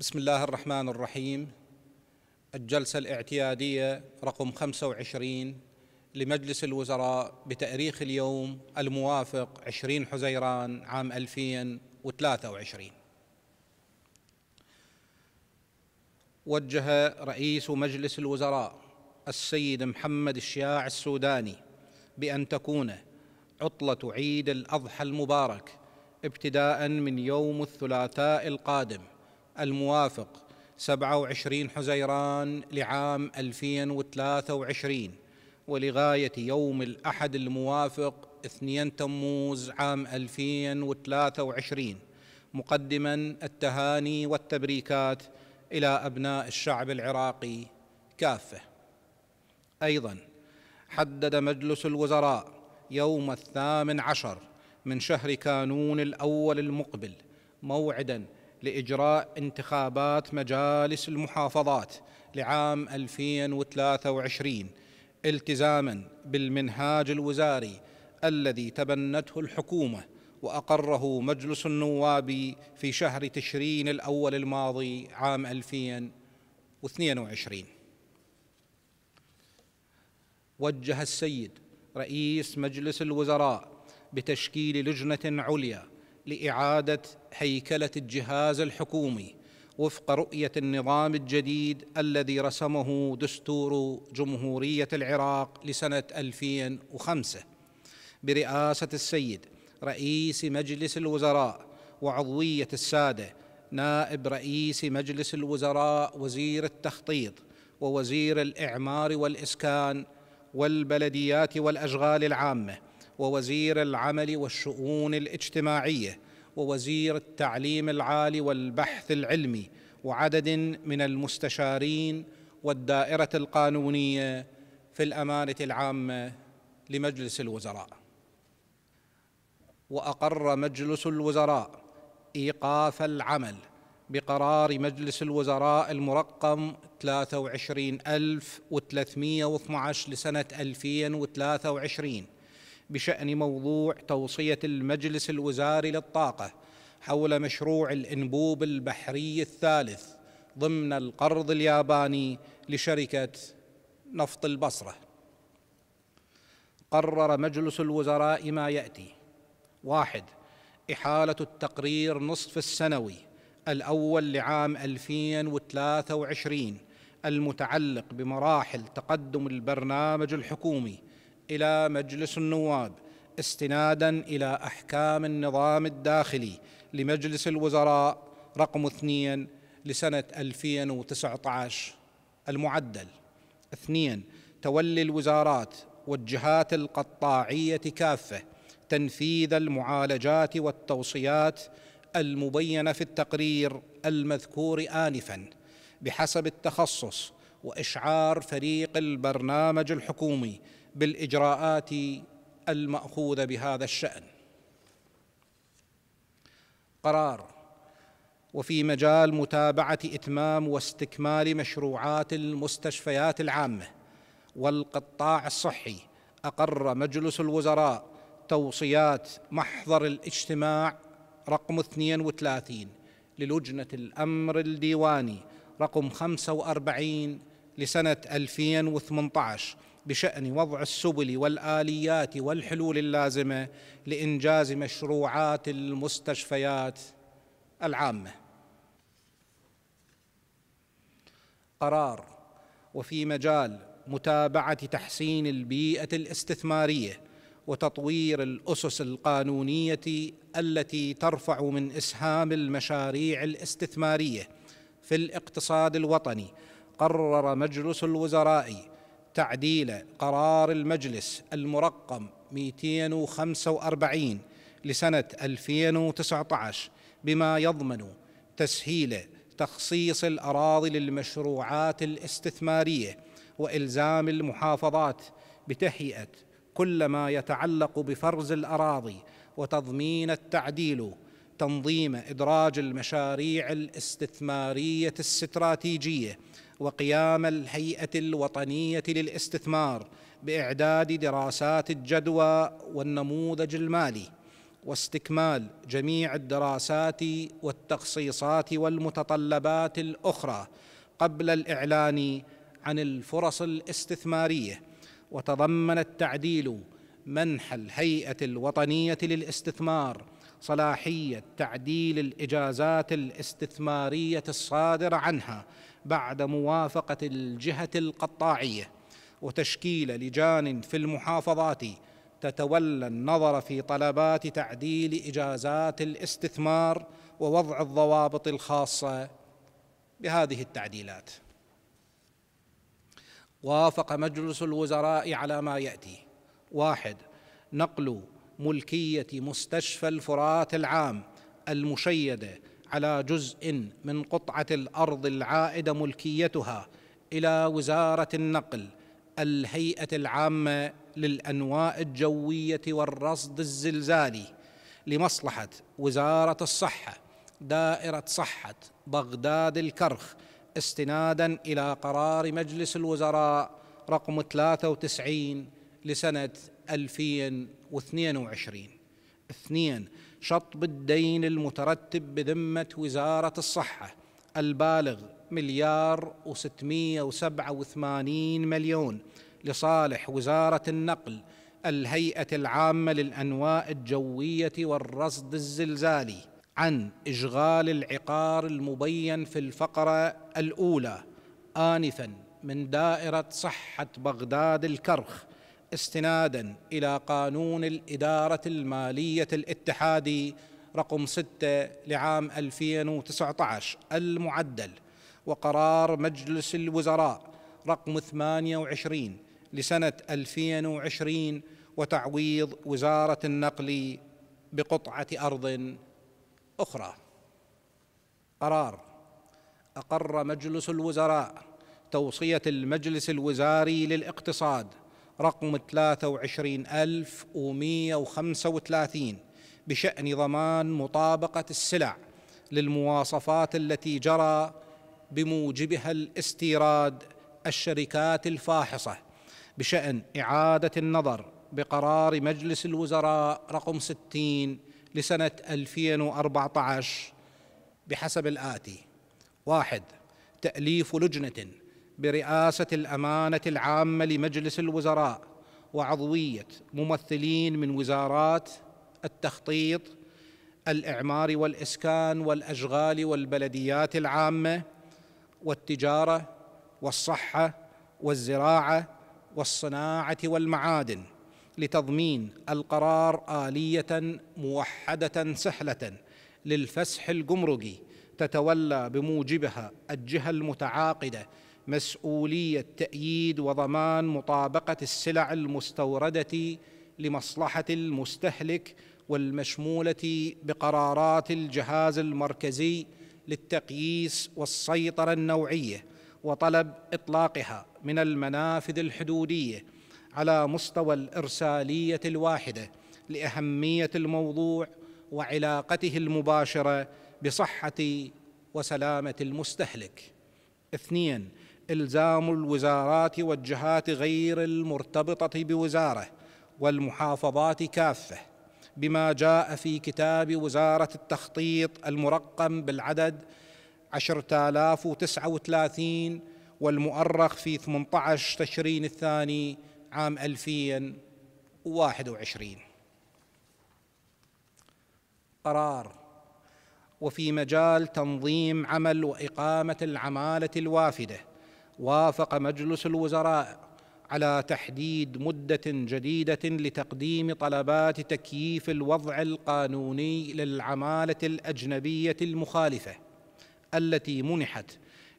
بسم الله الرحمن الرحيم الجلسة الاعتيادية رقم 25 لمجلس الوزراء بتاريخ اليوم الموافق 20 حزيران عام 2023 وجه رئيس مجلس الوزراء السيد محمد الشياع السوداني بأن تكون عطلة عيد الأضحى المبارك ابتداء من يوم الثلاثاء القادم الموافق 27 حزيران لعام 2023 ولغاية يوم الأحد الموافق 2 تموز عام 2023 مقدما التهاني والتبريكات إلى أبناء الشعب العراقي كافة أيضا حدد مجلس الوزراء يوم الثامن عشر من شهر كانون الأول المقبل موعداً لإجراء انتخابات مجالس المحافظات لعام 2023 التزاما بالمنهاج الوزاري الذي تبنته الحكومة وأقره مجلس النواب في شهر تشرين الأول الماضي عام 2022 وجه السيد رئيس مجلس الوزراء بتشكيل لجنة عليا لاعاده هيكله الجهاز الحكومي وفق رؤيه النظام الجديد الذي رسمه دستور جمهوريه العراق لسنه 2005 برئاسه السيد رئيس مجلس الوزراء وعضويه الساده نائب رئيس مجلس الوزراء وزير التخطيط ووزير الاعمار والاسكان والبلديات والاشغال العامه ووزير العمل والشؤون الاجتماعيه ووزير التعليم العالي والبحث العلمي وعدد من المستشارين والدائره القانونيه في الامانه العامه لمجلس الوزراء واقر مجلس الوزراء ايقاف العمل بقرار مجلس الوزراء المرقم 23312 لسنة 2023 بشأن موضوع توصية المجلس الوزاري للطاقة حول مشروع الأنبوب البحري الثالث ضمن القرض الياباني لشركة نفط البصرة قرر مجلس الوزراء ما يأتي واحد إحالة التقرير نصف السنوي الأول لعام 2023 المتعلق بمراحل تقدم البرنامج الحكومي الى مجلس النواب استنادا الى احكام النظام الداخلي لمجلس الوزراء رقم اثنين لسنه 2019 المعدل اثنين تولي الوزارات والجهات القطاعيه كافه تنفيذ المعالجات والتوصيات المبينه في التقرير المذكور انفا بحسب التخصص واشعار فريق البرنامج الحكومي بالاجراءات الماخوذه بهذا الشان قرار وفي مجال متابعه اتمام واستكمال مشروعات المستشفيات العامه والقطاع الصحي اقر مجلس الوزراء توصيات محضر الاجتماع رقم 32 للجنه الامر الديواني رقم 45 لسنه 2018 بشأن وضع السبل والآليات والحلول اللازمة لإنجاز مشروعات المستشفيات العامة. قرار وفي مجال متابعة تحسين البيئة الاستثمارية وتطوير الأسس القانونية التي ترفع من إسهام المشاريع الاستثمارية في الاقتصاد الوطني قرر مجلس الوزراء تعديل قرار المجلس المرقم 245 لسنة 2019 بما يضمن تسهيل تخصيص الأراضي للمشروعات الاستثمارية وإلزام المحافظات بتهيئة كل ما يتعلق بفرز الأراضي وتضمين التعديل تنظيم إدراج المشاريع الاستثمارية الاستراتيجية وقيام الهيئه الوطنيه للاستثمار باعداد دراسات الجدوى والنموذج المالي واستكمال جميع الدراسات والتخصيصات والمتطلبات الاخرى قبل الاعلان عن الفرص الاستثماريه وتضمن التعديل منح الهيئه الوطنيه للاستثمار صلاحيه تعديل الاجازات الاستثماريه الصادره عنها بعد موافقة الجهة القطاعية وتشكيل لجان في المحافظات تتولى النظر في طلبات تعديل إجازات الاستثمار ووضع الضوابط الخاصة بهذه التعديلات وافق مجلس الوزراء على ما يأتي واحد نقل ملكية مستشفى الفرات العام المشيدة على جزء من قطعه الارض العائدة ملكيتها الى وزاره النقل الهيئه العامه للانواء الجويه والرصد الزلزالي لمصلحه وزاره الصحه دائره صحه بغداد الكرخ استنادا الى قرار مجلس الوزراء رقم 93 لسنه 2022 اثنين شطب الدين المترتب بذمة وزارة الصحة البالغ مليار وستمية وسبعة وثمانين مليون لصالح وزارة النقل الهيئة العامة للأنواء الجوية والرصد الزلزالي عن إشغال العقار المبين في الفقرة الأولى آنفا من دائرة صحة بغداد الكرخ استنادا إلى قانون الإدارة المالية الاتحادي رقم 6 لعام 2019 المعدل وقرار مجلس الوزراء رقم 28 لسنة 2020 وتعويض وزارة النقل بقطعة أرض أخرى قرار أقر مجلس الوزراء توصية المجلس الوزاري للاقتصاد رقم 23135 بشأن ضمان مطابقة السلع للمواصفات التي جرى بموجبها الاستيراد الشركات الفاحصة بشأن إعادة النظر بقرار مجلس الوزراء رقم 60 لسنة 2014 بحسب الآتي واحد تأليف لجنة برئاسه الامانه العامه لمجلس الوزراء وعضويه ممثلين من وزارات التخطيط الاعمار والاسكان والاشغال والبلديات العامه والتجاره والصحه والزراعه والصناعه والمعادن لتضمين القرار اليه موحده سهله للفسح الجمركي تتولى بموجبها الجهه المتعاقده مسؤوليه تاييد وضمان مطابقه السلع المستورده لمصلحه المستهلك والمشموله بقرارات الجهاز المركزي للتقييس والسيطره النوعيه وطلب اطلاقها من المنافذ الحدوديه على مستوى الارساليه الواحده لاهميه الموضوع وعلاقته المباشره بصحه وسلامه المستهلك اثنين الزام الوزارات والجهات غير المرتبطه بوزاره والمحافظات كافه بما جاء في كتاب وزاره التخطيط المرقم بالعدد 10039 والمؤرخ في 18 تشرين الثاني عام 2021 قرار وفي مجال تنظيم عمل وإقامة العمالة الوافدة وافق مجلس الوزراء على تحديد مده جديده لتقديم طلبات تكييف الوضع القانوني للعماله الاجنبيه المخالفه التي منحت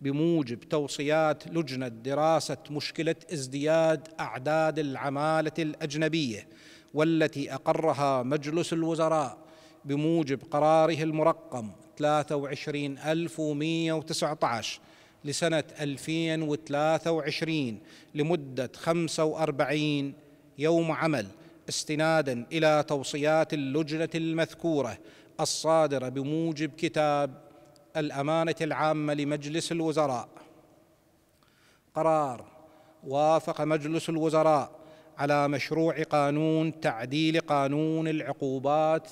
بموجب توصيات لجنه دراسه مشكله ازدياد اعداد العماله الاجنبيه والتي اقرها مجلس الوزراء بموجب قراره المرقم 23119 لسنة 2023 لمدة 45 يوم عمل استنادا إلى توصيات اللجنة المذكورة الصادرة بموجب كتاب الأمانة العامة لمجلس الوزراء قرار وافق مجلس الوزراء على مشروع قانون تعديل قانون العقوبات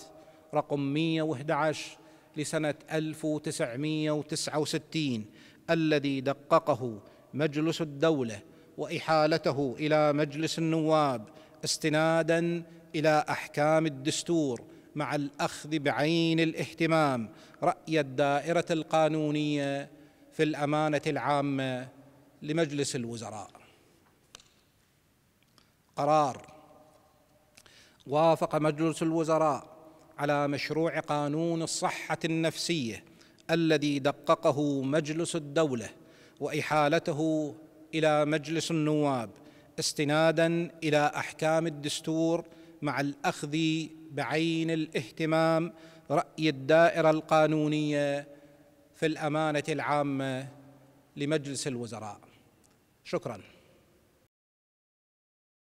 رقم 111 لسنة 1969 الذي دققه مجلس الدوله واحالته الى مجلس النواب استنادا الى احكام الدستور مع الاخذ بعين الاهتمام راي الدائره القانونيه في الامانه العامه لمجلس الوزراء قرار وافق مجلس الوزراء على مشروع قانون الصحه النفسيه الذي دققه مجلس الدوله واحالته الى مجلس النواب استنادا الى احكام الدستور مع الاخذ بعين الاهتمام راي الدائره القانونيه في الامانه العامه لمجلس الوزراء شكرا